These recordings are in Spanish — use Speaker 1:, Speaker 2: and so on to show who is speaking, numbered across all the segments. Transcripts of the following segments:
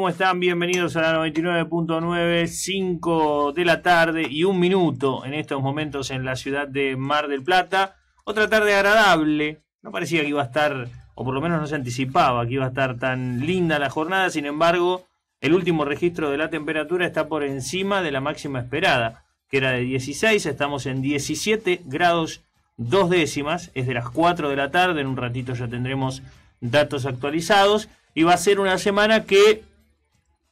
Speaker 1: ¿Cómo están? Bienvenidos a la 99.95 de la tarde y un minuto en estos momentos en la ciudad de Mar del Plata. Otra tarde agradable. No parecía que iba a estar, o por lo menos no se anticipaba que iba a estar tan linda la jornada. Sin embargo, el último registro de la temperatura está por encima de la máxima esperada, que era de 16. Estamos en 17 grados dos décimas. Es de las 4 de la tarde. En un ratito ya tendremos datos actualizados y va a ser una semana que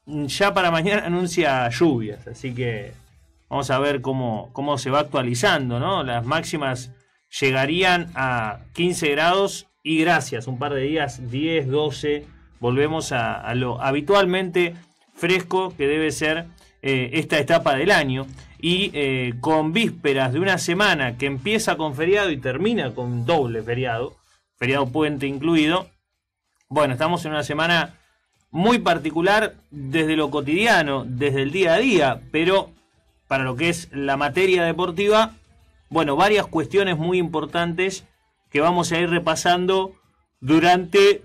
Speaker 1: ya para mañana anuncia lluvias, así que vamos a ver cómo, se va actualizando, ¿no? Las máximas llegarían a 15 grados y gracias, un par de días, 10, 12, volvemos a, lo habitualmente fresco que debe ser eh, esta etapa del año. Y eh, con vísperas de una semana que empieza con feriado y termina con doble feriado, feriado puente incluido, bueno, estamos en una semana muy particular desde lo cotidiano, desde el día a día, pero para lo que es la materia deportiva, bueno, varias cuestiones muy importantes que vamos a ir repasando durante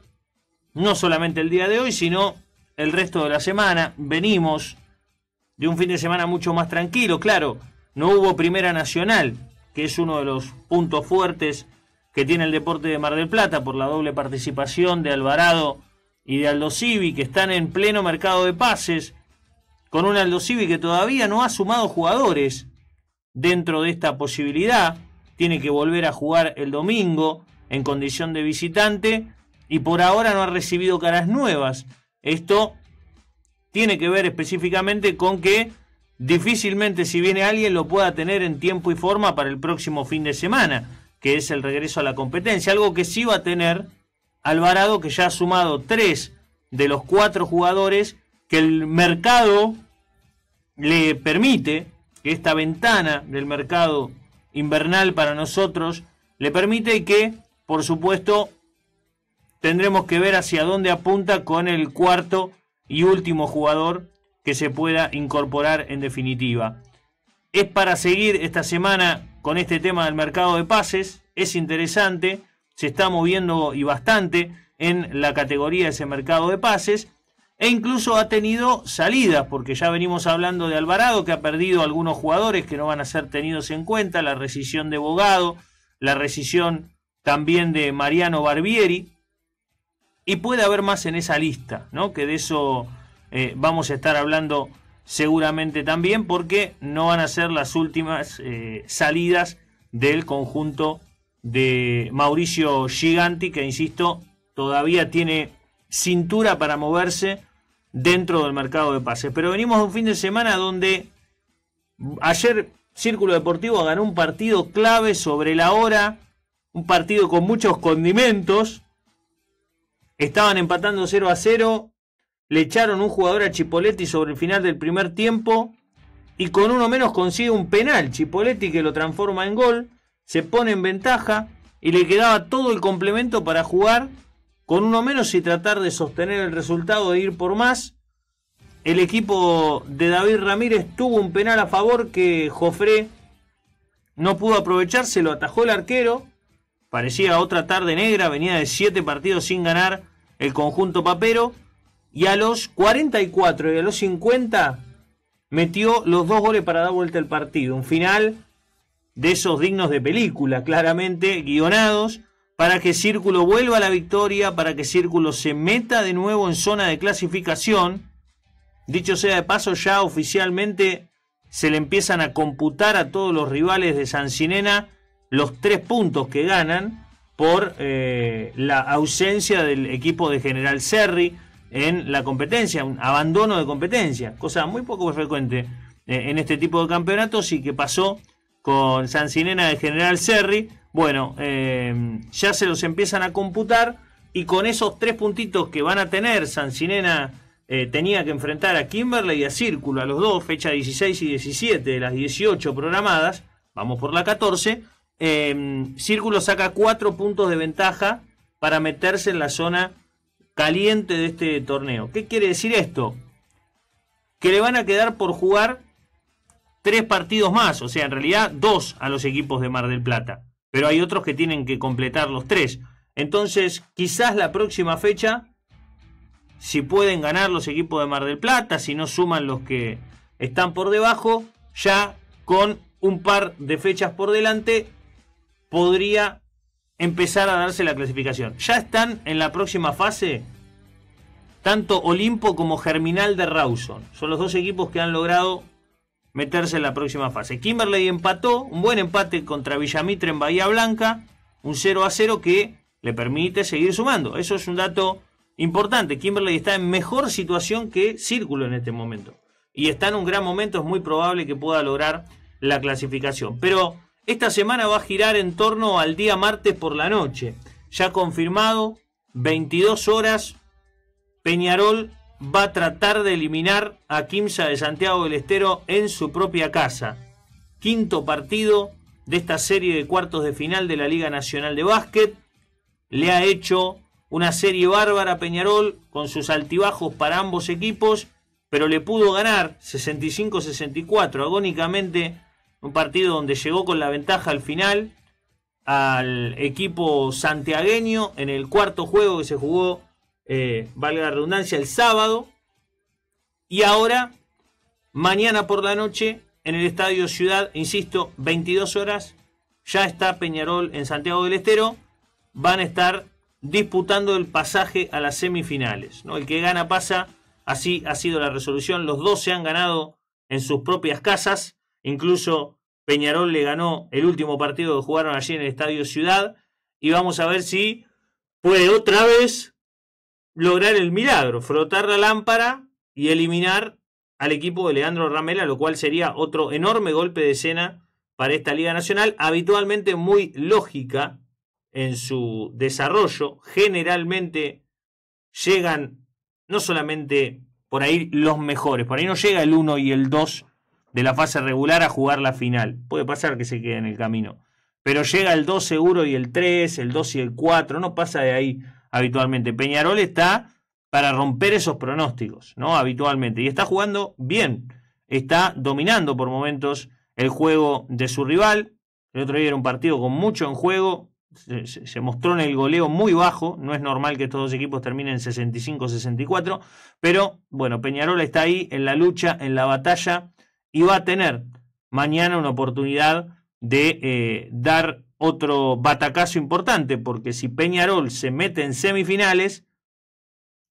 Speaker 1: no solamente el día de hoy, sino el resto de la semana. Venimos de un fin de semana mucho más tranquilo, claro, no hubo Primera Nacional, que es uno de los puntos fuertes que tiene el deporte de Mar del Plata por la doble participación de Alvarado y de Aldo que están en pleno mercado de pases, con un Aldo que todavía no ha sumado jugadores dentro de esta posibilidad, tiene que volver a jugar el domingo en condición de visitante y por ahora no ha recibido caras nuevas. Esto tiene que ver específicamente con que difícilmente si viene alguien lo pueda tener en tiempo y forma para el próximo fin de semana, que es el regreso a la competencia, algo que sí va a tener Alvarado, que ya ha sumado tres de los cuatro jugadores que el mercado le permite, que esta ventana del mercado invernal para nosotros le permite que, por supuesto, tendremos que ver hacia dónde apunta con el cuarto y último jugador que se pueda incorporar en definitiva. Es para seguir esta semana con este tema del mercado de pases, es interesante se está moviendo y bastante en la categoría de ese mercado de pases e incluso ha tenido salidas, porque ya venimos hablando de Alvarado, que ha perdido algunos jugadores que no van a ser tenidos en cuenta, la rescisión de Bogado, la rescisión también de Mariano Barbieri, y puede haber más en esa lista, ¿no? que de eso eh, vamos a estar hablando seguramente también, porque no van a ser las últimas eh, salidas del conjunto de Mauricio Giganti, que insisto, todavía tiene cintura para moverse dentro del mercado de pases. Pero venimos de un fin de semana donde ayer Círculo Deportivo ganó un partido clave sobre la hora, un partido con muchos condimentos. Estaban empatando 0 a 0, le echaron un jugador a Chipoletti sobre el final del primer tiempo y con uno menos consigue un penal. Chipoletti que lo transforma en gol se pone en ventaja y le quedaba todo el complemento para jugar con uno menos y tratar de sostener el resultado e ir por más. El equipo de David Ramírez tuvo un penal a favor que Jofré no pudo aprovecharse, lo atajó el arquero. Parecía otra tarde negra, venía de siete partidos sin ganar el conjunto papero. Y a los 44 y a los 50 metió los dos goles para dar vuelta al partido. Un final de esos dignos de película, claramente guionados, para que Círculo vuelva a la victoria, para que Círculo se meta de nuevo en zona de clasificación. Dicho sea de paso, ya oficialmente se le empiezan a computar a todos los rivales de Sancinena los tres puntos que ganan por eh, la ausencia del equipo de General Serri en la competencia, un abandono de competencia, cosa muy poco frecuente eh, en este tipo de campeonatos y que pasó con Sancinena de General Serri, bueno, eh, ya se los empiezan a computar y con esos tres puntitos que van a tener, Sancinena eh, tenía que enfrentar a Kimberley y a Círculo, a los dos, fecha 16 y 17 de las 18 programadas, vamos por la 14, eh, Círculo saca cuatro puntos de ventaja para meterse en la zona caliente de este torneo. ¿Qué quiere decir esto? Que le van a quedar por jugar tres partidos más, o sea, en realidad dos a los equipos de Mar del Plata, pero hay otros que tienen que completar los tres. Entonces, quizás la próxima fecha, si pueden ganar los equipos de Mar del Plata, si no suman los que están por debajo, ya con un par de fechas por delante, podría empezar a darse la clasificación. Ya están en la próxima fase tanto Olimpo como Germinal de Rawson. Son los dos equipos que han logrado meterse en la próxima fase. Kimberley empató, un buen empate contra Villamitre en Bahía Blanca, un 0 a 0 que le permite seguir sumando. Eso es un dato importante. Kimberley está en mejor situación que Círculo en este momento. Y está en un gran momento, es muy probable que pueda lograr la clasificación. Pero esta semana va a girar en torno al día martes por la noche. Ya confirmado, 22 horas, Peñarol va a tratar de eliminar a Kimsa de Santiago del Estero en su propia casa. Quinto partido de esta serie de cuartos de final de la Liga Nacional de Básquet. Le ha hecho una serie bárbara a Peñarol con sus altibajos para ambos equipos, pero le pudo ganar 65-64 agónicamente un partido donde llegó con la ventaja al final al equipo santiagueño en el cuarto juego que se jugó eh, valga la redundancia, el sábado. Y ahora, mañana por la noche, en el Estadio Ciudad, insisto, 22 horas, ya está Peñarol en Santiago del Estero. Van a estar disputando el pasaje a las semifinales. ¿no? El que gana pasa, así ha sido la resolución. Los dos se han ganado en sus propias casas. Incluso Peñarol le ganó el último partido que jugaron allí en el Estadio Ciudad. Y vamos a ver si puede otra vez lograr el milagro, frotar la lámpara y eliminar al equipo de Leandro Ramela, lo cual sería otro enorme golpe de escena para esta Liga Nacional, habitualmente muy lógica en su desarrollo. Generalmente llegan no solamente por ahí los mejores, por ahí no llega el 1 y el 2 de la fase regular a jugar la final. Puede pasar que se quede en el camino. Pero llega el 2 seguro y el 3, el 2 y el 4, no pasa de ahí habitualmente. Peñarol está para romper esos pronósticos, ¿no? Habitualmente. Y está jugando bien. Está dominando por momentos el juego de su rival. El otro día era un partido con mucho en juego. Se, mostró en el goleo muy bajo. No es normal que estos dos equipos terminen 65-64. Pero bueno, Peñarol está ahí en la lucha, en la batalla. Y va a tener mañana una oportunidad de eh, dar otro batacazo importante, porque si Peñarol se mete en semifinales,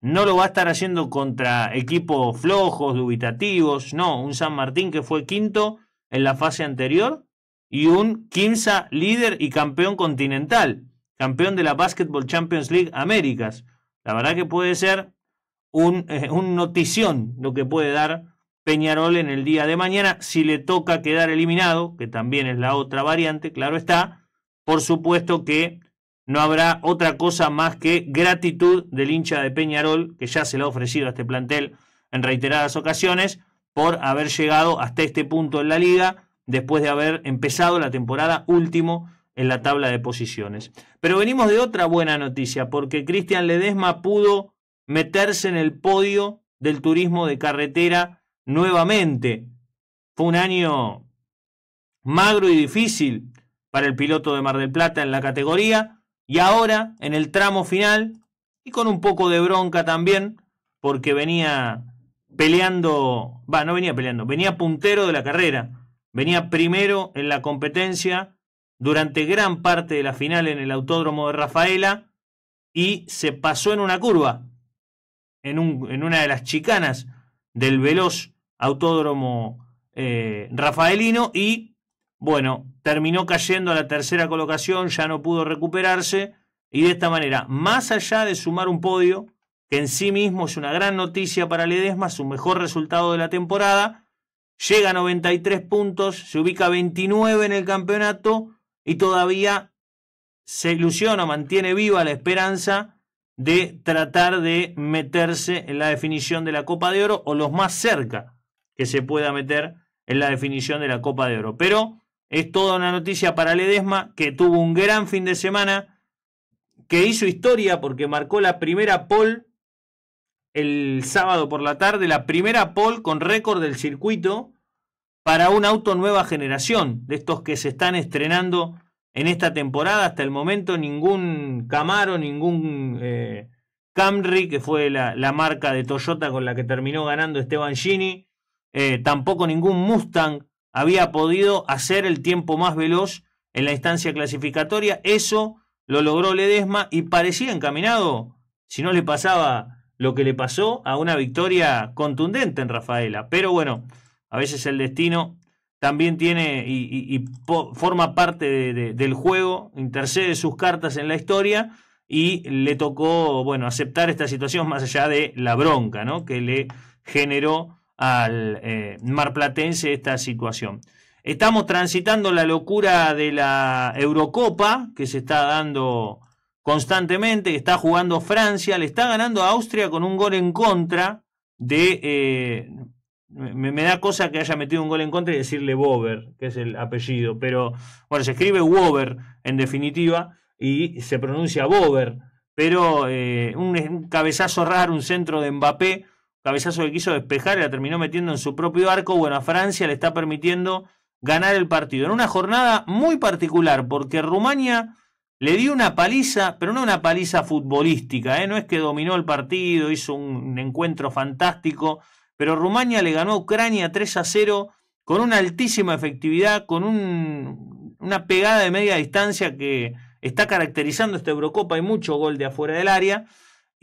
Speaker 1: no lo va a estar haciendo contra equipos flojos, dubitativos, no, un San Martín que fue quinto en la fase anterior y un quinza líder y campeón continental, campeón de la Basketball Champions League Américas. La verdad que puede ser un, eh, un notición lo que puede dar Peñarol en el día de mañana si le toca quedar eliminado, que también es la otra variante, claro está por supuesto que no habrá otra cosa más que gratitud del hincha de Peñarol, que ya se le ha ofrecido a este plantel en reiteradas ocasiones, por haber llegado hasta este punto en la liga, después de haber empezado la temporada último en la tabla de posiciones. Pero venimos de otra buena noticia, porque Cristian Ledesma pudo meterse en el podio del turismo de carretera nuevamente. Fue un año magro y difícil para el piloto de Mar del Plata en la categoría. Y ahora, en el tramo final, y con un poco de bronca también, porque venía peleando, va, no venía peleando, venía puntero de la carrera, venía primero en la competencia durante gran parte de la final en el Autódromo de Rafaela y se pasó en una curva, en, un, en una de las chicanas del veloz Autódromo eh, Rafaelino y bueno, terminó cayendo a la tercera colocación, ya no pudo recuperarse y de esta manera, más allá de sumar un podio, que en sí mismo es una gran noticia para Ledesma, su mejor resultado de la temporada, llega a 93 puntos, se ubica 29 en el campeonato y todavía se ilusiona, mantiene viva la esperanza de tratar de meterse en la definición de la Copa de Oro o los más cerca que se pueda meter en la definición de la Copa de Oro. Pero es toda una noticia para Ledesma, que tuvo un gran fin de semana, que hizo historia porque marcó la primera pole el sábado por la tarde, la primera pole con récord del circuito para un auto nueva generación, de estos que se están estrenando en esta temporada. Hasta el momento ningún Camaro, ningún eh, Camry, que fue la, marca de Toyota con la que terminó ganando Esteban Gini, eh, tampoco ningún Mustang había podido hacer el tiempo más veloz en la instancia clasificatoria. Eso lo logró Ledesma y parecía encaminado, si no le pasaba lo que le pasó, a una victoria contundente en Rafaela. Pero bueno, a veces el destino también tiene y, forma parte del juego, intercede sus cartas en la historia y le tocó, bueno, aceptar esta situación más allá de la bronca, ¿no? Que le generó al eh, marplatense esta situación. Estamos transitando la locura de la Eurocopa que se está dando constantemente, está jugando Francia, le está ganando a Austria con un gol en contra de... Eh, me, da cosa que haya metido un gol en contra y decirle Bober, que es el apellido, pero bueno, se escribe Wober en definitiva y se pronuncia Bober, pero eh, un cabezazo raro, un centro de Mbappé cabezazo que quiso despejar y la terminó metiendo en su propio arco. Bueno, a Francia le está permitiendo ganar el partido. En una jornada muy particular, porque Rumania le dio una paliza, pero no una paliza futbolística, ¿eh? no es que dominó el partido, hizo un encuentro fantástico, pero Rumania le ganó a Ucrania 3 a 0 con una altísima efectividad, con un, una pegada de media distancia que está caracterizando esta Eurocopa y mucho gol de afuera del área.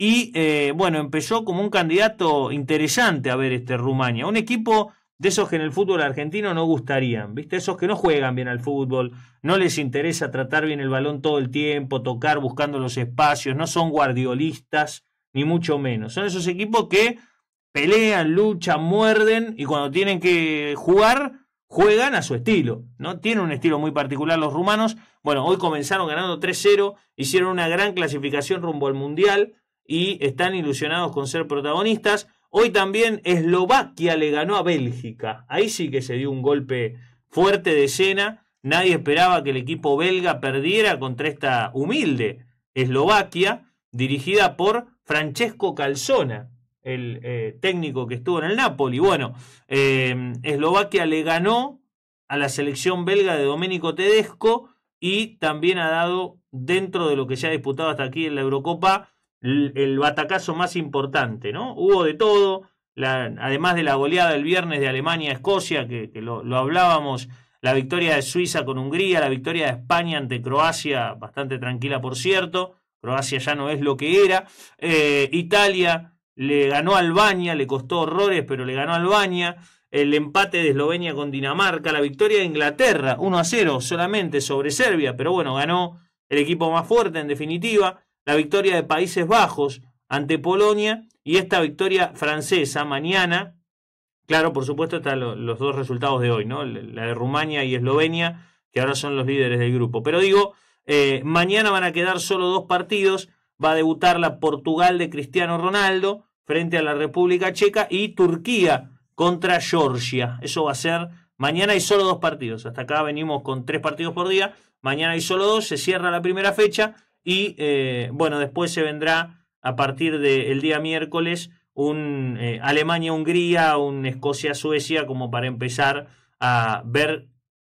Speaker 1: Y eh, bueno, empezó como un candidato interesante a ver este Rumania. Un equipo de esos que en el fútbol argentino no gustarían, ¿viste? Esos que no juegan bien al fútbol, no les interesa tratar bien el balón todo el tiempo, tocar buscando los espacios, no son guardiolistas, ni mucho menos. Son esos equipos que pelean, luchan, muerden y cuando tienen que jugar, juegan a su estilo, ¿no? Tienen un estilo muy particular los rumanos. Bueno, hoy comenzaron ganando 3-0, hicieron una gran clasificación rumbo al Mundial y están ilusionados con ser protagonistas. Hoy también Eslovaquia le ganó a Bélgica. Ahí sí que se dio un golpe fuerte de escena. Nadie esperaba que el equipo belga perdiera contra esta humilde Eslovaquia, dirigida por Francesco Calzona, el eh, técnico que estuvo en el Napoli. Bueno, eh, Eslovaquia le ganó a la selección belga de Domenico Tedesco y también ha dado, dentro de lo que se ha disputado hasta aquí en la Eurocopa, el, batacazo más importante, ¿no? Hubo de todo, además de la goleada del viernes de Alemania a Escocia, que, lo, hablábamos, la victoria de Suiza con Hungría, la victoria de España ante Croacia, bastante tranquila por cierto, Croacia ya no es lo que era, eh, Italia le ganó a Albania, le costó horrores, pero le ganó a Albania, el empate de Eslovenia con Dinamarca, la victoria de Inglaterra 1 a 0 solamente sobre Serbia, pero bueno, ganó el equipo más fuerte en definitiva la victoria de Países Bajos ante Polonia y esta victoria francesa mañana. Claro, por supuesto, están los dos resultados de hoy, ¿no? La de Rumania y Eslovenia, que ahora son los líderes del grupo. Pero digo, eh, mañana van a quedar solo dos partidos. Va a debutar la Portugal de Cristiano Ronaldo frente a la República Checa y Turquía contra Georgia. Eso va a ser mañana y solo dos partidos. Hasta acá venimos con tres partidos por día. Mañana hay solo dos. Se cierra la primera fecha y eh, bueno, después se vendrá a partir del día miércoles un eh, Alemania-Hungría, un Escocia-Suecia, como para empezar a ver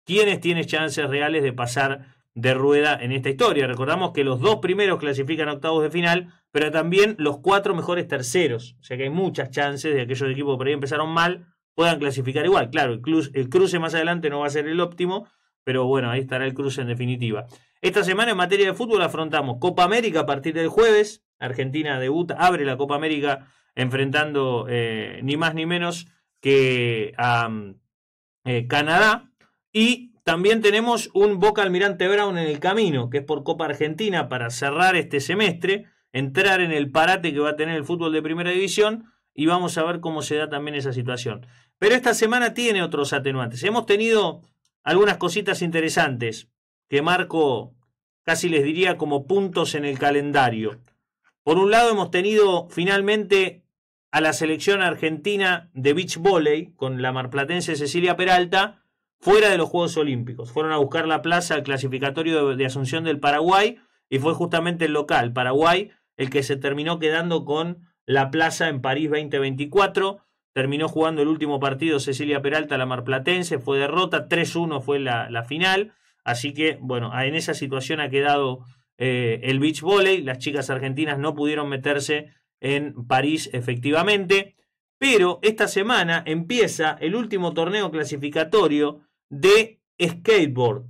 Speaker 1: quiénes tienen chances reales de pasar de rueda en esta historia. Recordamos que los dos primeros clasifican octavos de final, pero también los cuatro mejores terceros. O sea que hay muchas chances de aquellos equipos que por ahí empezaron mal puedan clasificar igual. Claro, el, cruce más adelante no va a ser el óptimo, pero bueno, ahí estará el cruce en definitiva. Esta semana en materia de fútbol afrontamos Copa América a partir del jueves. Argentina debuta, abre la Copa América enfrentando eh, ni más ni menos que a mm, eh, Canadá. Y también tenemos un Boca Almirante Brown en el camino, que es por Copa Argentina para cerrar este semestre, entrar en el parate que va a tener el fútbol de primera división y vamos a ver cómo se da también esa situación. Pero esta semana tiene otros atenuantes. Hemos tenido algunas cositas interesantes que marco, casi les diría, como puntos en el calendario. Por un lado, hemos tenido finalmente a la selección argentina de beach volley con la marplatense Cecilia Peralta fuera de los Juegos Olímpicos. Fueron a buscar la plaza al clasificatorio de Asunción del Paraguay y fue justamente el local, Paraguay, el que se terminó quedando con la plaza en París 2024 terminó jugando el último partido Cecilia Peralta, la marplatense, fue derrota, 3-1 fue la, final, así que bueno, en esa situación ha quedado eh, el beach volley, las chicas argentinas no pudieron meterse en París efectivamente, pero esta semana empieza el último torneo clasificatorio de skateboard,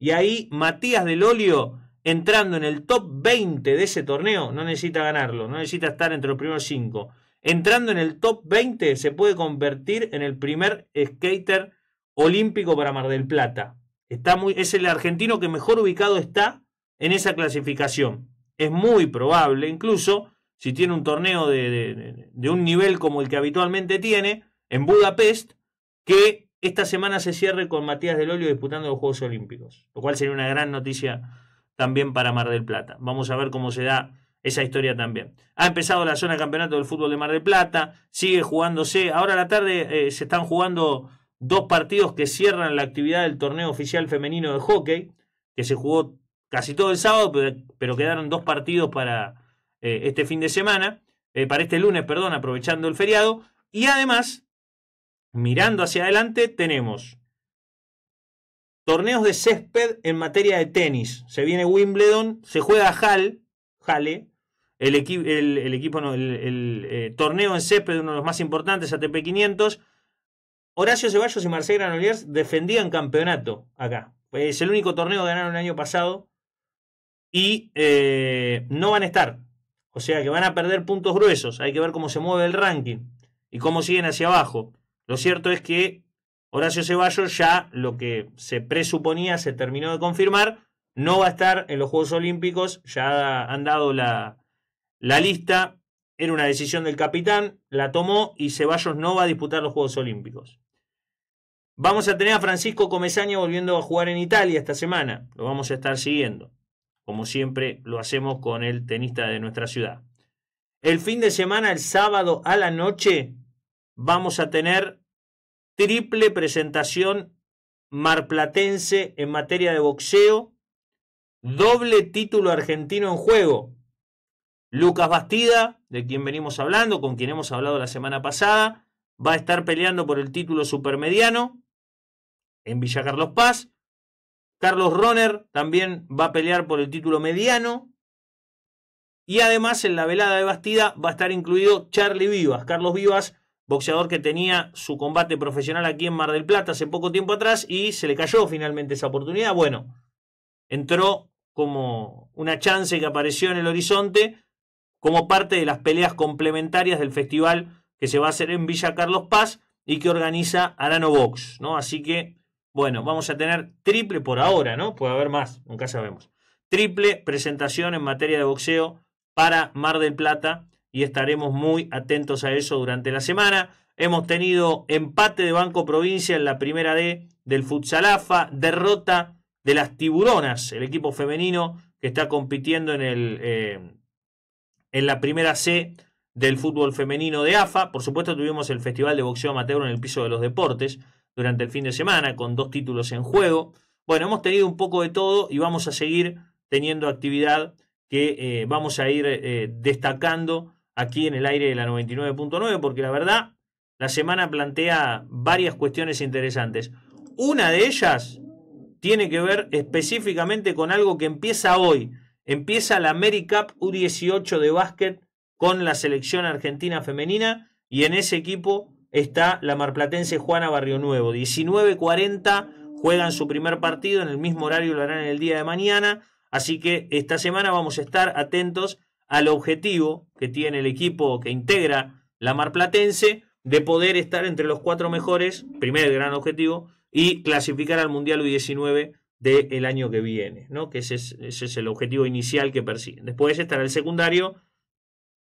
Speaker 1: y ahí Matías del Olio entrando en el top 20 de ese torneo, no necesita ganarlo, no necesita estar entre los primeros 5 Entrando en el top 20 se puede convertir en el primer skater olímpico para Mar del Plata. Está muy, es el argentino que mejor ubicado está en esa clasificación. Es muy probable, incluso si tiene un torneo de, de un nivel como el que habitualmente tiene, en Budapest, que esta semana se cierre con Matías Del Olio disputando los Juegos Olímpicos, lo cual sería una gran noticia también para Mar del Plata. Vamos a ver cómo se da esa historia también. Ha empezado la zona campeonato del fútbol de Mar del Plata, sigue jugándose. Ahora a la tarde eh, se están jugando dos partidos que cierran la actividad del torneo oficial femenino de hockey, que se jugó casi todo el sábado, pero, quedaron dos partidos para eh, este fin de semana, eh, para este lunes, perdón, aprovechando el feriado. Y además, mirando hacia adelante, tenemos torneos de césped en materia de tenis. Se viene Wimbledon, se juega Hall, Halle, el, equipo, el, eh, torneo en césped, uno de los más importantes, ATP 500. Horacio Ceballos y Marcel Granollers defendían campeonato acá. Es el único torneo que ganaron el año pasado y eh, no van a estar. O sea que van a perder puntos gruesos. Hay que ver cómo se mueve el ranking y cómo siguen hacia abajo. Lo cierto es que Horacio Ceballos ya lo que se presuponía se terminó de confirmar. No va a estar en los Juegos Olímpicos. Ya han dado la, la lista era una decisión del capitán, la tomó y Ceballos no va a disputar los Juegos Olímpicos. Vamos a tener a Francisco Comesaña volviendo a jugar en Italia esta semana. Lo vamos a estar siguiendo. Como siempre lo hacemos con el tenista de nuestra ciudad. El fin de semana, el sábado a la noche, vamos a tener triple presentación marplatense en materia de boxeo. Doble título argentino en juego. Lucas Bastida, de quien venimos hablando, con quien hemos hablado la semana pasada, va a estar peleando por el título supermediano en Villa Carlos Paz. Carlos Ronner también va a pelear por el título mediano. Y además en la velada de Bastida va a estar incluido Charlie Vivas. Carlos Vivas, boxeador que tenía su combate profesional aquí en Mar del Plata hace poco tiempo atrás y se le cayó finalmente esa oportunidad. Bueno, entró como una chance que apareció en el horizonte como parte de las peleas complementarias del festival que se va a hacer en Villa Carlos Paz y que organiza Arano Box, ¿no? Así que, bueno, vamos a tener triple por ahora, ¿no? Puede haber más, nunca sabemos. Triple presentación en materia de boxeo para Mar del Plata y estaremos muy atentos a eso durante la semana. Hemos tenido empate de Banco Provincia en la primera D del Futsalafa, derrota de las Tiburonas, el equipo femenino que está compitiendo en el eh, en la primera C del fútbol femenino de AFA. Por supuesto, tuvimos el Festival de Boxeo Amateur en el piso de los deportes durante el fin de semana, con dos títulos en juego. Bueno, hemos tenido un poco de todo y vamos a seguir teniendo actividad que eh, vamos a ir eh, destacando aquí en el aire de la 99.9, porque la verdad, la semana plantea varias cuestiones interesantes. Una de ellas tiene que ver específicamente con algo que empieza hoy, Empieza la AmeriCup U18 de básquet con la selección argentina femenina y en ese equipo está la marplatense Juana Barrio Nuevo. 19.40 juegan su primer partido, en el mismo horario lo harán el día de mañana, así que esta semana vamos a estar atentos al objetivo que tiene el equipo que integra la marplatense de poder estar entre los cuatro mejores, primer gran objetivo, y clasificar al Mundial U19 del el año que viene, ¿no? que ese es, ese el objetivo inicial que persiguen. Después estará el secundario,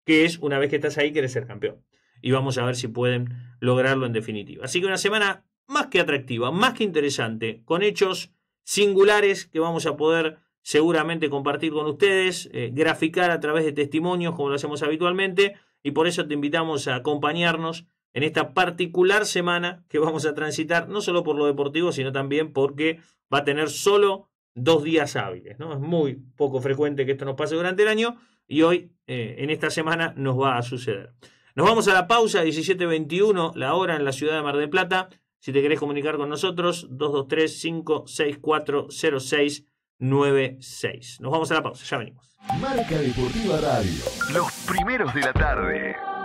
Speaker 1: que es una vez que estás ahí, quieres ser campeón. Y vamos a ver si pueden lograrlo en definitiva. Así que una semana más que atractiva, más que interesante, con hechos singulares que vamos a poder seguramente compartir con ustedes, eh, graficar a través de testimonios como lo hacemos habitualmente, y por eso te invitamos a acompañarnos en esta particular semana que vamos a transitar, no solo por lo deportivo, sino también porque va a tener solo dos días hábiles. ¿no? Es muy poco frecuente que esto nos pase durante el año y hoy, eh, en esta semana, nos va a suceder. Nos vamos a la pausa, 17.21, la hora en la ciudad de Mar del Plata. Si te querés comunicar con nosotros, 223-564-0696. Nos vamos a la pausa, ya venimos. Marca Deportiva Radio. Los primeros de la tarde.